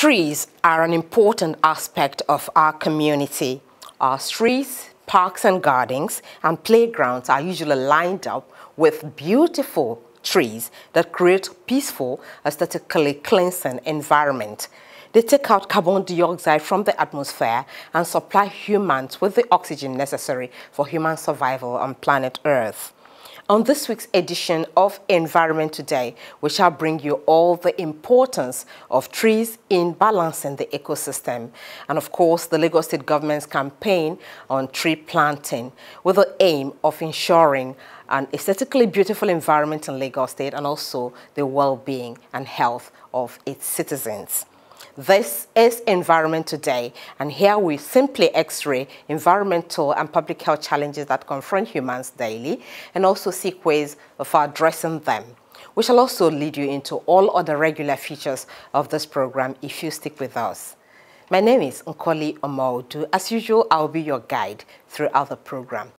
Trees are an important aspect of our community. Our streets, parks and gardens and playgrounds are usually lined up with beautiful trees that create peaceful, aesthetically cleansing environment. They take out carbon dioxide from the atmosphere and supply humans with the oxygen necessary for human survival on planet Earth. On this week's edition of Environment Today, we shall bring you all the importance of trees in balancing the ecosystem. And of course, the Lagos State Government's campaign on tree planting with the aim of ensuring an aesthetically beautiful environment in Lagos State and also the well-being and health of its citizens. This is Environment Today, and here we simply x-ray environmental and public health challenges that confront humans daily and also seek ways of addressing them. We shall also lead you into all other regular features of this program if you stick with us. My name is Nkoli Omodu. As usual, I'll be your guide throughout the program.